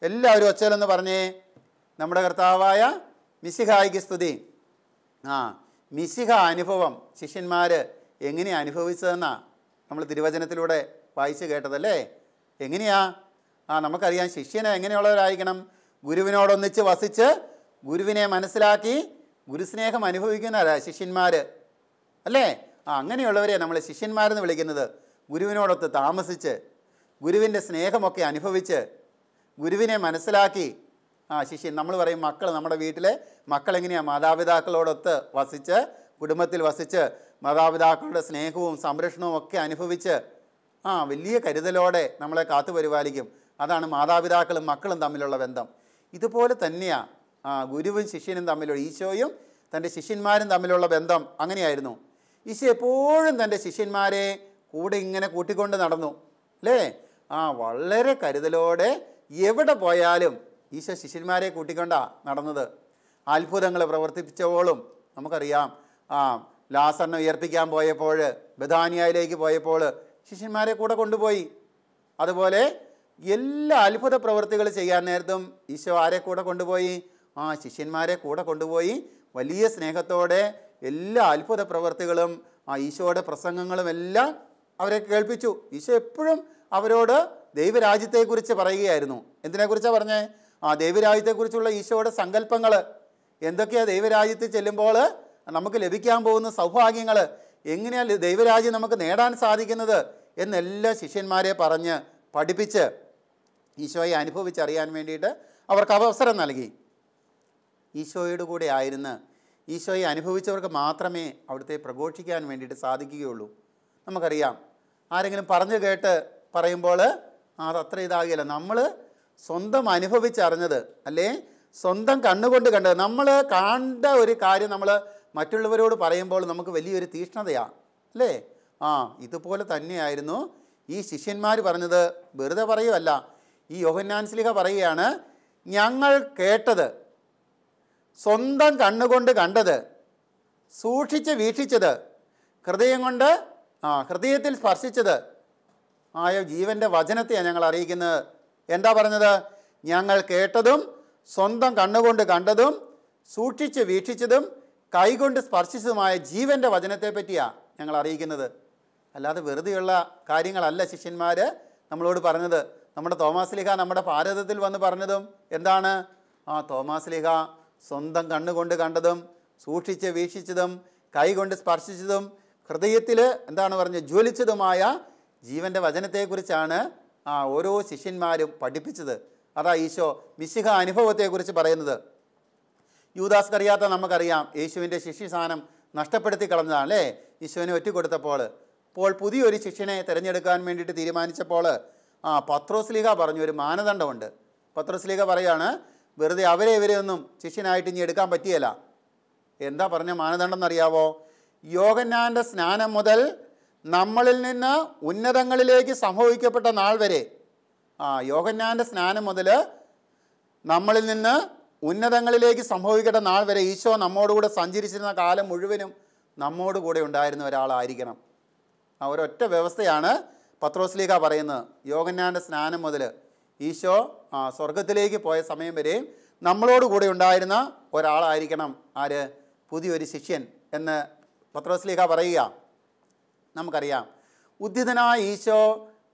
എല്ലാവരും ഒച്ചയിലെന്ന് പറഞ്ഞേ നമ്മുടെ കർത്താവായ മിശിഹായിക്ക് സ്തുതി ആ മിശിഹ അനുഭവം ശിഷ്യന്മാർ എങ്ങനെ അനുഭവിച്ചതെന്നാ നമ്മൾ തിരുവചനത്തിലൂടെ വായിച്ചു കേട്ടതല്ലേ എങ്ങനെയാ ആ നമുക്കറിയാം ശിഷ്യനെ എങ്ങനെയുള്ളവരായിരിക്കണം ഗുരുവിനോടൊന്നിച്ച് വസിച്ച് ഗുരുവിനെ മനസ്സിലാക്കി ഗുരുസ്നേഹം അനുഭവിക്കുന്നവരാ ശിഷ്യന്മാർ അല്ലേ ആ അങ്ങനെയുള്ളവരെ നമ്മൾ ശിഷ്യന്മാരെന്ന് വിളിക്കുന്നത് ഗുരുവിനോടൊത്ത് താമസിച്ച് ഗുരുവിൻ്റെ സ്നേഹമൊക്കെ അനുഭവിച്ച് ഗുരുവിനെ മനസ്സിലാക്കി ആ ശിഷ്യൻ നമ്മൾ പറയും മക്കൾ നമ്മുടെ വീട്ടിലെ മക്കൾ എങ്ങനെയാണ് മാതാപിതാക്കളോടൊത്ത് വസിച്ച് കുടുംബത്തിൽ വസിച്ച് മാതാപിതാക്കളുടെ സ്നേഹവും സംരക്ഷണവും ഒക്കെ അനുഭവിച്ച് ആ വലിയ കരുതലോടെ നമ്മളെ കാത്തു പരിപാലിക്കും അതാണ് മാതാപിതാക്കളും മക്കളും തമ്മിലുള്ള ബന്ധം ഇതുപോലെ തന്നെയാണ് ആ ഗുരുവും ശിഷ്യനും തമ്മിലുള്ള ഈശോയും തൻ്റെ ശിഷ്യന്മാരും തമ്മിലുള്ള ബന്ധം അങ്ങനെയായിരുന്നു ഈശോ എപ്പോഴും തൻ്റെ ശിഷ്യന്മാരെ കൂടെ ഇങ്ങനെ കൂട്ടിക്കൊണ്ട് നടന്നു അല്ലേ ആ വളരെ കരുതലോടെ എവിടെ പോയാലും ഈശോ ശിഷ്യന്മാരെ കൂട്ടിക്കൊണ്ടാണ് നടന്നത് അത്ഭുതങ്ങൾ പ്രവർത്തിപ്പിച്ചവളും നമുക്കറിയാം ആ ലാസറിനെ ഉയർപ്പിക്കാൻ പോയപ്പോൾ ബദാനിയയിലേക്ക് പോയപ്പോൾ ശിഷ്യന്മാരെ കൂടെ കൊണ്ടുപോയി അതുപോലെ എല്ലാ അത്ഭുത പ്രവൃത്തികൾ ചെയ്യാൻ നേരത്തും ഈശോ ആരെ കൂടെ കൊണ്ടുപോയി ആ ശിഷ്യന്മാരെ കൂടെ കൊണ്ടുപോയി വലിയ സ്നേഹത്തോടെ എല്ലാ അത്ഭുത പ്രവൃത്തികളും ആ ഈശോയുടെ പ്രസംഗങ്ങളും എല്ലാം അവരെ കേൾപ്പിച്ചു ഈശോ എപ്പോഴും അവരോട് ദൈവരാജ്യത്തെക്കുറിച്ച് പറയുകയായിരുന്നു എന്തിനെക്കുറിച്ചാണ് പറഞ്ഞേ ആ ദൈവരാജ്യത്തെക്കുറിച്ചുള്ള ഈശോയുടെ സങ്കല്പങ്ങൾ എന്തൊക്കെയാണ് ദൈവരാജ്യത്ത് ചെല്ലുമ്പോൾ നമുക്ക് ലഭിക്കാൻ പോകുന്ന സൗഭാഗ്യങ്ങൾ എങ്ങനെയാണ് ദൈവരാജ്യം നമുക്ക് നേടാൻ സാധിക്കുന്നത് എന്നെല്ലാം ശിഷ്യന്മാരെ പറഞ്ഞ് പഠിപ്പിച്ച് ഈശോയെ അനുഭവിച്ചറിയാൻ വേണ്ടിയിട്ട് അവർക്ക് അവസരം നൽകി ഈശോയോട് കൂടെ ആയിരുന്ന് ഈശോയെ അനുഭവിച്ചവർക്ക് മാത്രമേ അവിടുത്തെ പ്രഘോഷിക്കാൻ വേണ്ടിയിട്ട് സാധിക്കുകയുള്ളൂ നമുക്കറിയാം ആരെങ്കിലും പറഞ്ഞു കേട്ട് പറയുമ്പോൾ അത് അത്ര ഇതാകില്ല നമ്മൾ സ്വന്തം അനുഭവിച്ചറിഞ്ഞത് അല്ലേ സ്വന്തം കണ്ണുകൊണ്ട് കണ്ടത് നമ്മൾ കണ്ട ഒരു കാര്യം നമ്മൾ മറ്റുള്ളവരോട് പറയുമ്പോൾ നമുക്ക് വലിയൊരു തീഷ്ണതയാണ് അല്ലേ ആ ഇതുപോലെ തന്നെയായിരുന്നു ഈ ശിഷ്യന്മാർ പറഞ്ഞത് വെറുതെ പറയുമല്ല ഈ യോഹന്നാൻസ്ലിഹ പറയുകയാണ് ഞങ്ങൾ കേട്ടത് സ്വന്തം കണ്ണുകൊണ്ട് കണ്ടത് സൂക്ഷിച്ച് വീക്ഷിച്ചത് ഹൃദയം കൊണ്ട് ആ ഹൃദയത്തിൽ സ്പർശിച്ചത് ആയ ജീവൻ്റെ വചനത്തെയാണ് ഞങ്ങൾ അറിയിക്കുന്നത് എന്താ പറഞ്ഞത് ഞങ്ങൾ കേട്ടതും സ്വന്തം കണ്ണുകൊണ്ട് കണ്ടതും സൂക്ഷിച്ച് വീക്ഷിച്ചതും കൈകൊണ്ട് സ്പർശിച്ചതുമായ ജീവൻ്റെ വചനത്തെ പറ്റിയാണ് ഞങ്ങൾ അറിയിക്കുന്നത് അല്ലാതെ വെറുതെയുള്ള കാര്യങ്ങളല്ല ശിഷ്യന്മാർ നമ്മളോട് പറഞ്ഞത് നമ്മുടെ തോമാസ് ലിഹ നമ്മുടെ ഭാരതത്തിൽ വന്ന് പറഞ്ഞതും എന്താണ് ആ തോമാസ് ലിഹ സ്വന്തം കണ്ണുകൊണ്ട് കണ്ടതും സൂക്ഷിച്ച് വീക്ഷിച്ചതും കൈകൊണ്ട് സ്പർശിച്ചതും ഹൃദയത്തിൽ എന്താണ് പറഞ്ഞ് ജ്വലിച്ചതുമായ ജീവൻ്റെ വചനത്തെക്കുറിച്ചാണ് ആ ഓരോ ശിഷ്യന്മാരും പഠിപ്പിച്ചത് അതാ ഈശോ മിശിഹ അനുഭവത്തെക്കുറിച്ച് പറയുന്നത് യൂദാസ് കറിയാത്ത നമുക്കറിയാം യേശുവിൻ്റെ ശിഷ്യസ്ഥാനം നഷ്ടപ്പെടുത്തി കളഞ്ഞതാണ് അല്ലേ ഈശോനെ ഒറ്റ കൊടുത്തപ്പോൾ അപ്പോൾ പുതിയൊരു ശിഷ്യനെ തിരഞ്ഞെടുക്കാൻ വേണ്ടിയിട്ട് തീരുമാനിച്ചപ്പോൾ ആ പത്രോസ്ലിഹ പറഞ്ഞു ഒരു മാനദണ്ഡമുണ്ട് പത്രോസ്ലിഹ പറയാണ് വെറുതെ അവരെ ഇവരെ ഒന്നും ശിഷ്യനായിട്ട് ഇനി എടുക്കാൻ പറ്റിയല്ല എന്താ പറഞ്ഞ മാനദണ്ഡം എന്നറിയാവോ യോഗന്നാൻ്റെ സ്നാനം മുതൽ നമ്മളിൽ നിന്ന് ഉന്നതങ്ങളിലേക്ക് സംഭവിക്കപ്പെട്ട നാൾ വരെ ആ യോഗന്നാൻ്റെ സ്നാനം മുതൽ നമ്മളിൽ നിന്ന് ഉന്നതങ്ങളിലേക്ക് സംഭവിക്കേണ്ട നാൾ വരെ ഈശോ നമ്മോടുകൂടെ സഞ്ചരിച്ചിരുന്ന കാലം മുഴുവനും നമ്മോട് കൂടെ ഉണ്ടായിരുന്ന ഒരാളായിരിക്കണം ആ ഒരൊറ്റ വ്യവസ്ഥയാണ് പത്രോസ്ലീഹ പറയുന്നത് യോഗന്യാൻ്റെ സ്നാനം മുതൽ ഈശോ സ്വർഗത്തിലേക്ക് പോയ സമയം വരെയും നമ്മളോട് കൂടെ ഉണ്ടായിരുന്ന ഒരാളായിരിക്കണം ആര് പുതിയൊരു ശിഷ്യൻ എന്ന് പത്രോസ്ലീഹ പറയുക നമുക്കറിയാം ഉദ്ധിതനായ ഈശോ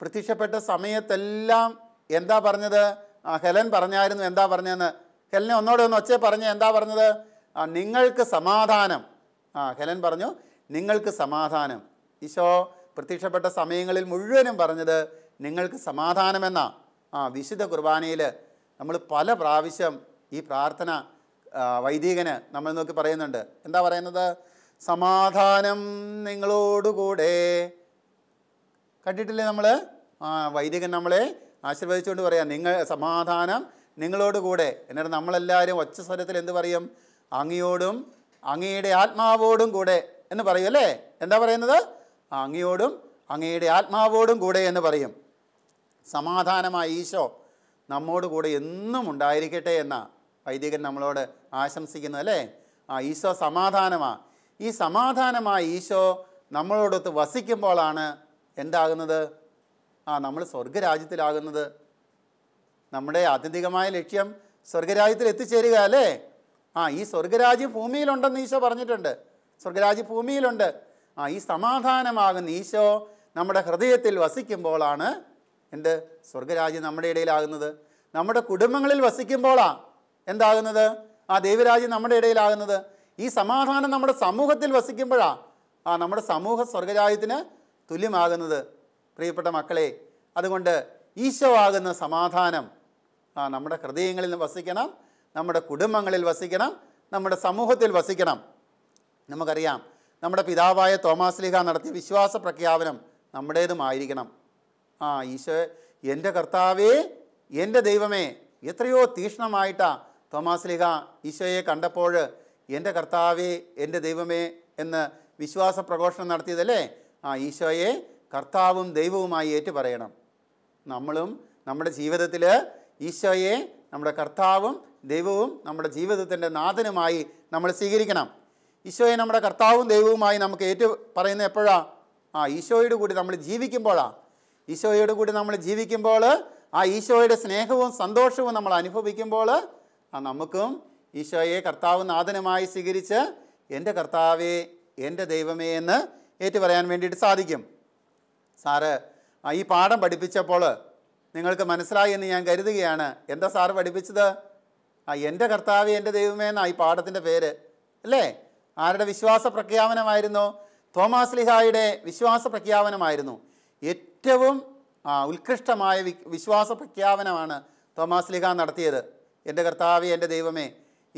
പ്രത്യക്ഷപ്പെട്ട സമയത്തെല്ലാം എന്താ പറഞ്ഞത് ഹെലൻ പറഞ്ഞായിരുന്നു എന്താ പറഞ്ഞതെന്ന് ഹെലനെ ഒന്നോടെ ഒന്ന് ഒച്ചേ പറഞ്ഞ എന്താ പറഞ്ഞത് നിങ്ങൾക്ക് സമാധാനം ആ ഹെലൻ പറഞ്ഞു നിങ്ങൾക്ക് സമാധാനം ഈശോ പ്രത്യക്ഷപ്പെട്ട സമയങ്ങളിൽ മുഴുവനും പറഞ്ഞത് നിങ്ങൾക്ക് സമാധാനമെന്ന ആ വിശുദ്ധ കുർബാനയിൽ നമ്മൾ പല പ്രാവശ്യം ഈ പ്രാർത്ഥന വൈദികന് നമ്മൾ നോക്കി പറയുന്നുണ്ട് എന്താ പറയുന്നത് സമാധാനം നിങ്ങളോടുകൂടെ കണ്ടിട്ടില്ലേ നമ്മൾ ആ വൈദികൻ നമ്മളെ ആശീർവദിച്ചുകൊണ്ട് പറയാം നിങ്ങൾ സമാധാനം നിങ്ങളോടുകൂടെ എന്നിട്ട് നമ്മളെല്ലാവരും ഒച്ച സ്വരത്തിൽ എന്ത് പറയും അങ്ങയോടും അങ്ങയുടെ ആത്മാവോടും കൂടെ എന്ന് പറയും അല്ലേ എന്താ പറയുന്നത് അങ്ങയോടും അങ്ങയുടെ ആത്മാവോടും കൂടെ എന്ന് പറയും സമാധാനമായ ഈശോ നമ്മോട് കൂടെ എന്നും ഉണ്ടായിരിക്കട്ടെ എന്ന വൈദികൻ നമ്മളോട് ആശംസിക്കുന്നു അല്ലേ ആ ഈശോ സമാധാനമാണ് ഈ സമാധാനമായ ഈശോ നമ്മളോടൊത്ത് വസിക്കുമ്പോഴാണ് എന്താകുന്നത് ആ നമ്മൾ സ്വർഗരാജ്യത്തിലാകുന്നത് നമ്മുടെ ആത്യന്തികമായ ലക്ഷ്യം സ്വർഗരാജ്യത്തിൽ എത്തിച്ചേരുക അല്ലേ ആ ഈ സ്വർഗരാജ്യം ഭൂമിയിലുണ്ടെന്ന് ഈശോ പറഞ്ഞിട്ടുണ്ട് സ്വർഗരാജ്യം ഭൂമിയിലുണ്ട് ആ ഈ സമാധാനമാകുന്ന ഈശോ നമ്മുടെ ഹൃദയത്തിൽ വസിക്കുമ്പോളാണ് എന്ത് സ്വർഗരാജ്യം നമ്മുടെ ഇടയിലാകുന്നത് നമ്മുടെ കുടുംബങ്ങളിൽ വസിക്കുമ്പോളാണ് എന്താകുന്നത് ആ ദൈവരാജ്യം നമ്മുടെ ഇടയിലാകുന്നത് ഈ സമാധാനം നമ്മുടെ സമൂഹത്തിൽ വസിക്കുമ്പോഴാണ് ആ നമ്മുടെ സമൂഹ സ്വർഗരാജ്യത്തിന് തുല്യമാകുന്നത് പ്രിയപ്പെട്ട മക്കളെ അതുകൊണ്ട് ഈശോ ആകുന്ന സമാധാനം ആ നമ്മുടെ ഹൃദയങ്ങളിൽ വസിക്കണം നമ്മുടെ കുടുംബങ്ങളിൽ വസിക്കണം നമ്മുടെ സമൂഹത്തിൽ വസിക്കണം നമുക്കറിയാം നമ്മുടെ പിതാവായ തോമാസ് ലീഹ നടത്തിയ വിശ്വാസ പ്രഖ്യാപനം നമ്മുടേതുമായിരിക്കണം ആ ഈശോ എൻ്റെ കർത്താവേ എൻ്റെ ദൈവമേ എത്രയോ തീക്ഷ്ണമായിട്ടാണ് തോമാസ് ലീഹ ഈശോയെ കണ്ടപ്പോൾ എൻ്റെ കർത്താവേ എൻ്റെ ദൈവമേ എന്ന് വിശ്വാസ പ്രഘോഷണം നടത്തിയതല്ലേ ആ ഈശോയെ കർത്താവും ദൈവവുമായി ഏറ്റു പറയണം നമ്മളും നമ്മുടെ ജീവിതത്തിൽ ഈശോയെ നമ്മുടെ കർത്താവും ദൈവവും നമ്മുടെ ജീവിതത്തിൻ്റെ നാഥനുമായി നമ്മൾ സ്വീകരിക്കണം ഈശോയെ നമ്മുടെ കർത്താവും ദൈവവുമായി നമുക്ക് ഏറ്റു പറയുന്നത് എപ്പോഴാ ആ ഈശോയോട് കൂടി നമ്മൾ ജീവിക്കുമ്പോഴാണ് ഈശോയോട് കൂടി നമ്മൾ ജീവിക്കുമ്പോൾ ആ ഈശോയുടെ സ്നേഹവും സന്തോഷവും നമ്മൾ അനുഭവിക്കുമ്പോൾ ആ നമുക്കും ഈശോയെ കർത്താവ് നാഥനുമായി സ്വീകരിച്ച് എൻ്റെ കർത്താവേ എൻ്റെ ദൈവമേ എന്ന് ഏറ്റു പറയാൻ വേണ്ടിയിട്ട് സാധിക്കും സാറ് ഈ പാഠം പഠിപ്പിച്ചപ്പോൾ നിങ്ങൾക്ക് മനസ്സിലായി എന്ന് ഞാൻ കരുതുകയാണ് എന്താ സാറ് പഠിപ്പിച്ചത് ആ എൻ്റെ കർത്താവ് എൻ്റെ ദൈവമേ എന്നാണ് ഈ പാഠത്തിൻ്റെ പേര് അല്ലേ ആരുടെ വിശ്വാസ പ്രഖ്യാപനമായിരുന്നു തോമാസ് ലിഹായുടെ വിശ്വാസ പ്രഖ്യാപനമായിരുന്നു ഏറ്റവും ഉത്കൃഷ്ടമായ വിശ്വാസ പ്രഖ്യാപനമാണ് തോമാസ് ലിഹ നടത്തിയത് എൻ്റെ കർത്താവ് എൻ്റെ ദൈവമേ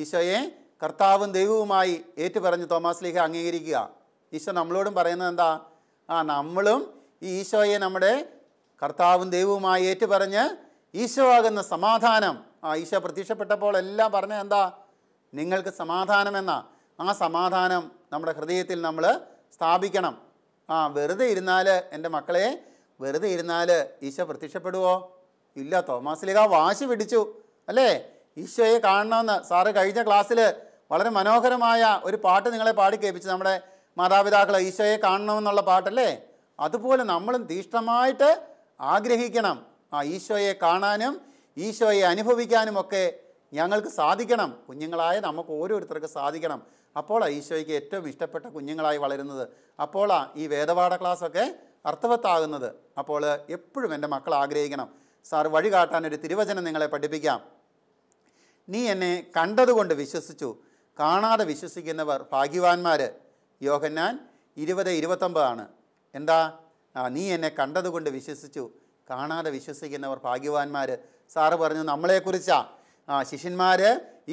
ഈശോയെ കർത്താവും ദൈവവുമായി ഏറ്റുപറഞ്ഞ് തോമാസ് ലിഹ അംഗീകരിക്കുക ഈശോ നമ്മളോടും പറയുന്നത് എന്താ ആ നമ്മളും ഈ ഈശോയെ നമ്മുടെ കർത്താവും ദൈവവുമായി ഏറ്റുപറഞ്ഞ് ഈശോ ആകുന്ന സമാധാനം ആ ഈശോ പ്രത്യക്ഷപ്പെട്ടപ്പോൾ എല്ലാം പറഞ്ഞത് എന്താ നിങ്ങൾക്ക് സമാധാനമെന്നാ ആ സമാധാനം നമ്മുടെ ഹൃദയത്തിൽ നമ്മൾ സ്ഥാപിക്കണം ആ വെറുതെ ഇരുന്നാൽ എൻ്റെ മക്കളെ വെറുതെ ഇരുന്നാൽ ഈശോ പ്രത്യക്ഷപ്പെടുവോ ഇല്ല ആ വാശി പിടിച്ചു അല്ലേ ഈശോയെ കാണണമെന്ന് സാറ് കഴിഞ്ഞ ക്ലാസ്സിൽ വളരെ മനോഹരമായ ഒരു പാട്ട് നിങ്ങളെ പാടി കേൾപ്പിച്ചു നമ്മുടെ മാതാപിതാക്കൾ ഈശോയെ കാണണമെന്നുള്ള പാട്ടല്ലേ അതുപോലെ നമ്മളും തീഷ്ണമായിട്ട് ആഗ്രഹിക്കണം ആ ഈശോയെ കാണാനും ഈശോയെ അനുഭവിക്കാനുമൊക്കെ ഞങ്ങൾക്ക് സാധിക്കണം കുഞ്ഞുങ്ങളായ നമുക്ക് ഓരോരുത്തർക്ക് സാധിക്കണം അപ്പോളാണ് ഈശോയ്ക്ക് ഏറ്റവും ഇഷ്ടപ്പെട്ട കുഞ്ഞുങ്ങളായി വളരുന്നത് അപ്പോളാ ഈ വേദപാഠ ക്ലാസ്സൊക്കെ അർത്ഥവത്താകുന്നത് അപ്പോൾ എപ്പോഴും എൻ്റെ മക്കൾ ആഗ്രഹിക്കണം സാർ വഴി കാട്ടാൻ ഒരു തിരുവചനം നിങ്ങളെ പഠിപ്പിക്കാം നീ എന്നെ കണ്ടതുകൊണ്ട് വിശ്വസിച്ചു കാണാതെ വിശ്വസിക്കുന്നവർ ഭാഗ്യവാന്മാർ യോഹന്നാൻ ഇരുപത് ഇരുപത്തൊമ്പതാണ് എന്താ നീ എന്നെ കണ്ടതുകൊണ്ട് വിശ്വസിച്ചു കാണാതെ വിശ്വസിക്കുന്നവർ ഭാഗ്യവാന്മാർ സാറ് പറഞ്ഞു നമ്മളെക്കുറിച്ചാണ് ആ ശിഷ്യന്മാർ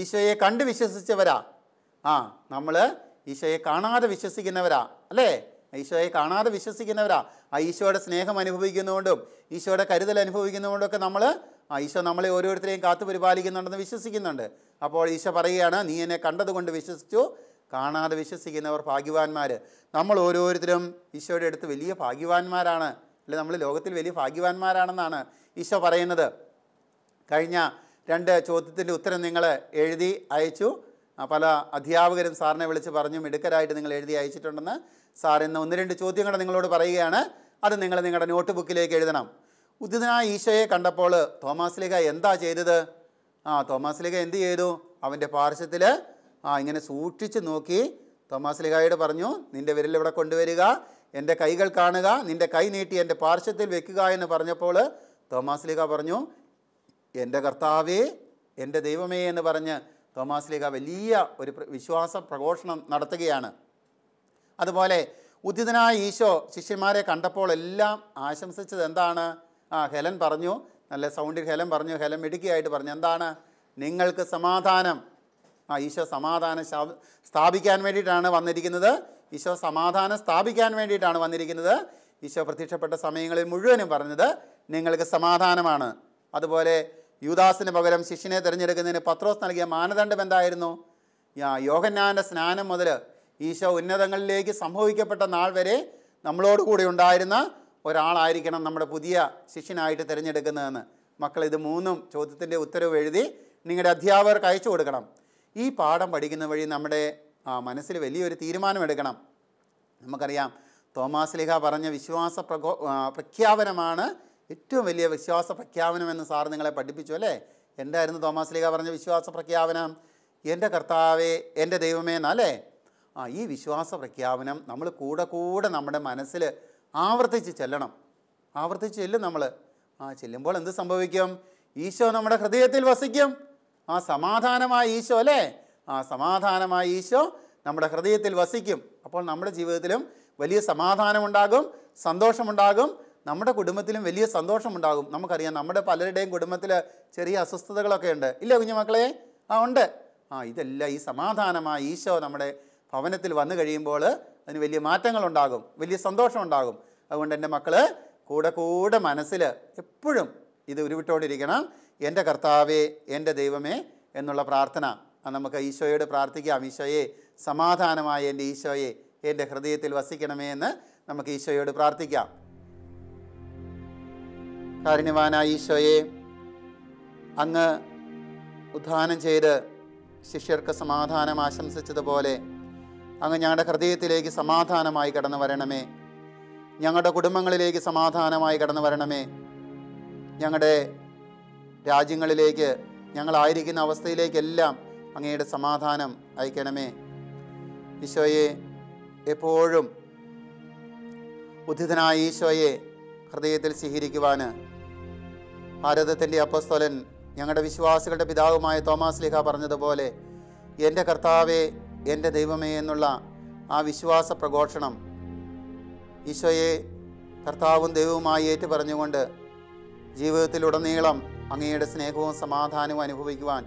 ഈശോയെ കണ്ട് വിശ്വസിച്ചവരാ ആ നമ്മൾ ഈശോയെ കാണാതെ വിശ്വസിക്കുന്നവരാ അല്ലേ ഈശോയെ കാണാതെ വിശ്വസിക്കുന്നവരാ ആ ഈശോയുടെ സ്നേഹം അനുഭവിക്കുന്നതുകൊണ്ടും ഈശോയുടെ കരുതൽ അനുഭവിക്കുന്നതുകൊണ്ടൊക്കെ നമ്മൾ ആ ഈശോ നമ്മളെ ഓരോരുത്തരെയും കാത്തു പരിപാലിക്കുന്നുണ്ടെന്ന് വിശ്വസിക്കുന്നുണ്ട് അപ്പോൾ ഈശോ പറയുകയാണ് നീ എന്നെ കണ്ടതുകൊണ്ട് വിശ്വസിച്ചു കാണാതെ വിശ്വസിക്കുന്നവർ ഭാഗ്യവാന്മാർ നമ്മൾ ഓരോരുത്തരും ഈശോയുടെ അടുത്ത് വലിയ ഭാഗ്യവാന്മാരാണ് അല്ലെ നമ്മൾ ലോകത്തിൽ വലിയ ഭാഗ്യവാന്മാരാണെന്നാണ് ഈശോ പറയുന്നത് കഴിഞ്ഞ രണ്ട് ചോദ്യത്തിൻ്റെ ഉത്തരം നിങ്ങൾ എഴുതി അയച്ചു പല അധ്യാപകരും സാറിനെ വിളിച്ച് പറഞ്ഞു മിടുക്കരായിട്ട് നിങ്ങൾ എഴുതി അയച്ചിട്ടുണ്ടെന്ന് സാർ ഇന്ന് ഒന്ന് രണ്ട് കൂടെ നിങ്ങളോട് പറയുകയാണ് അത് നിങ്ങൾ നിങ്ങളുടെ നോട്ട് ബുക്കിലേക്ക് എഴുതണം ഉദിതനായ ഈശോയെ കണ്ടപ്പോൾ തോമാസ് ലിഗ എന്താ ചെയ്തത് ആ തോമാസ് ലിഗ എന്ത് ചെയ്തു അവൻ്റെ പാർശ്വത്തിൽ ആ ഇങ്ങനെ സൂക്ഷിച്ച് നോക്കി തോമാസ് ലിഗായോട് പറഞ്ഞു നിൻ്റെ വിരൽ ഇവിടെ കൊണ്ടുവരിക എൻ്റെ കൈകൾ കാണുക നിൻ്റെ കൈ നീട്ടി എൻ്റെ പാർശ്വത്തിൽ വെക്കുക എന്ന് പറഞ്ഞപ്പോൾ തോമാസ് ലിഗ പറഞ്ഞു എൻ്റെ കർത്താവേ എൻ്റെ ദൈവമേ എന്ന് പറഞ്ഞ് തോമാസ് ലീഗ വലിയ ഒരു വിശ്വാസ പ്രഘോഷണം നടത്തുകയാണ് അതുപോലെ ഉദിതനായ ഈശോ ശിഷ്യന്മാരെ കണ്ടപ്പോൾ എല്ലാം ആശംസിച്ചത് എന്താണ് ആ ഹെലൻ പറഞ്ഞു നല്ല സൗണ്ടിൽ ഹെലൻ പറഞ്ഞു ഹെലൻ മിടുക്കിയായിട്ട് പറഞ്ഞു എന്താണ് നിങ്ങൾക്ക് സമാധാനം ആ ഈശോ സമാധാനം സ്ഥാപിക്കാൻ വേണ്ടിയിട്ടാണ് വന്നിരിക്കുന്നത് ഈശോ സമാധാനം സ്ഥാപിക്കാൻ വേണ്ടിയിട്ടാണ് വന്നിരിക്കുന്നത് ഈശോ പ്രത്യക്ഷപ്പെട്ട സമയങ്ങളിൽ മുഴുവനും പറഞ്ഞത് നിങ്ങൾക്ക് സമാധാനമാണ് അതുപോലെ യൂദാസിന് പകരം ശിഷ്യനെ തിരഞ്ഞെടുക്കുന്നതിന് പത്രോസ് നൽകിയ മാനദണ്ഡം എന്തായിരുന്നു യാ യോഹന്നാൻ്റെ സ്നാനം മുതൽ ഈശോ ഉന്നതങ്ങളിലേക്ക് സംഭവിക്കപ്പെട്ട നാൾ വരെ നമ്മളോട് കൂടി ഉണ്ടായിരുന്ന ഒരാളായിരിക്കണം നമ്മുടെ പുതിയ ശിഷ്യനായിട്ട് തിരഞ്ഞെടുക്കുന്നതെന്ന് മക്കൾ ഇത് മൂന്നും ചോദ്യത്തിൻ്റെ ഉത്തരവ് എഴുതി നിങ്ങളുടെ അധ്യാപകർക്ക് അയച്ചു കൊടുക്കണം ഈ പാഠം പഠിക്കുന്ന വഴി നമ്മുടെ മനസ്സിൽ വലിയൊരു തീരുമാനമെടുക്കണം നമുക്കറിയാം തോമാസ് ലിഹ പറഞ്ഞ വിശ്വാസ പ്രഖ്യാപനമാണ് ഏറ്റവും വലിയ വിശ്വാസ എന്ന് സാർ നിങ്ങളെ പഠിപ്പിച്ചു അല്ലേ എന്തായിരുന്നു തോമസ് ലീഗ പറഞ്ഞ വിശ്വാസ പ്രഖ്യാപനം എൻ്റെ കർത്താവേ എൻ്റെ ദൈവമേ എന്നല്ലേ ആ ഈ വിശ്വാസ പ്രഖ്യാപനം നമ്മൾ കൂടെ കൂടെ നമ്മുടെ മനസ്സിൽ ആവർത്തിച്ച് ചെല്ലണം ആവർത്തിച്ച് ചെല്ലും നമ്മൾ ആ ചെല്ലുമ്പോൾ എന്ത് സംഭവിക്കും ഈശോ നമ്മുടെ ഹൃദയത്തിൽ വസിക്കും ആ സമാധാനമായ ഈശോ അല്ലേ ആ സമാധാനമായ ഈശോ നമ്മുടെ ഹൃദയത്തിൽ വസിക്കും അപ്പോൾ നമ്മുടെ ജീവിതത്തിലും വലിയ സമാധാനമുണ്ടാകും സന്തോഷമുണ്ടാകും നമ്മുടെ കുടുംബത്തിലും വലിയ സന്തോഷമുണ്ടാകും നമുക്കറിയാം നമ്മുടെ പലരുടെയും കുടുംബത്തിൽ ചെറിയ അസ്വസ്ഥതകളൊക്കെ ഉണ്ട് ഇല്ല കുഞ്ഞുമക്കളെ ആ ഉണ്ട് ആ ഇതെല്ലാം ഈ സമാധാനമായി ഈശോ നമ്മുടെ ഭവനത്തിൽ വന്നു കഴിയുമ്പോൾ അതിന് വലിയ മാറ്റങ്ങളുണ്ടാകും വലിയ സന്തോഷമുണ്ടാകും അതുകൊണ്ട് എൻ്റെ മക്കൾ കൂടെ കൂടെ മനസ്സിൽ എപ്പോഴും ഇത് ഉരുവിട്ടോണ്ടിരിക്കണം എൻ്റെ കർത്താവേ എൻ്റെ ദൈവമേ എന്നുള്ള പ്രാർത്ഥന നമുക്ക് ഈശോയോട് പ്രാർത്ഥിക്കാം ഈശോയെ സമാധാനമായ എൻ്റെ ഈശോയെ എൻ്റെ ഹൃദയത്തിൽ വസിക്കണമേ എന്ന് നമുക്ക് ഈശോയോട് പ്രാർത്ഥിക്കാം കാരുണ്യവാനായ ഈശോയെ അങ്ങ് ഉദ്ധാനം ചെയ്ത് ശിഷ്യർക്ക് സമാധാനം ആശംസിച്ചതുപോലെ അങ്ങ് ഞങ്ങളുടെ ഹൃദയത്തിലേക്ക് സമാധാനമായി കടന്നു വരണമേ ഞങ്ങളുടെ കുടുംബങ്ങളിലേക്ക് സമാധാനമായി കടന്നു വരണമേ ഞങ്ങളുടെ രാജ്യങ്ങളിലേക്ക് ഞങ്ങളായിരിക്കുന്ന അവസ്ഥയിലേക്കെല്ലാം അങ്ങയുടെ സമാധാനം അയക്കണമേ ഈശോയെ എപ്പോഴും ഉദ്ധിതനായ ഈശോയെ ഹൃദയത്തിൽ സ്വീകരിക്കുവാൻ ഭാരതത്തിൻ്റെ അപ്പസ്തോലൻ ഞങ്ങളുടെ വിശ്വാസികളുടെ പിതാവുമായ തോമാസ് ലിഹ പറഞ്ഞതുപോലെ എൻ്റെ കർത്താവെ എൻ്റെ ദൈവമേ എന്നുള്ള ആ വിശ്വാസ പ്രഘോഷണം ഈശോയെ കർത്താവും ദൈവവുമായി ഏറ്റു പറഞ്ഞുകൊണ്ട് ജീവിതത്തിലുടനീളം അങ്ങയുടെ സ്നേഹവും സമാധാനവും അനുഭവിക്കുവാൻ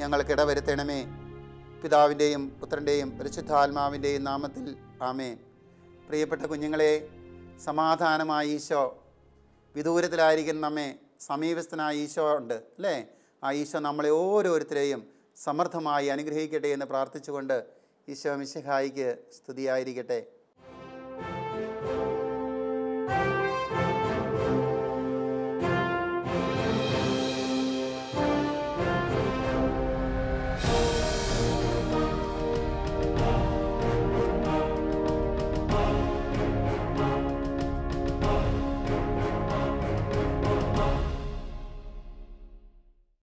ഞങ്ങൾക്കിട വരുത്തണമേ പിതാവിൻ്റെയും പുത്രൻ്റെയും പരിശുദ്ധാത്മാവിൻ്റെയും നാമത്തിൽ ആമേ പ്രിയപ്പെട്ട കുഞ്ഞുങ്ങളെ സമാധാനമായി ഈശോ വിദൂരത്തിലായിരിക്കുന്ന നമ്മെ സമീപസ്ഥനായ ഈശോ ഉണ്ട് അല്ലേ ആ ഈശോ നമ്മളെ ഓരോരുത്തരെയും സമർത്ഥമായി അനുഗ്രഹിക്കട്ടെ എന്ന് പ്രാർത്ഥിച്ചുകൊണ്ട് ഈശോ മിശിഹായിക്ക് സ്തുതിയായിരിക്കട്ടെ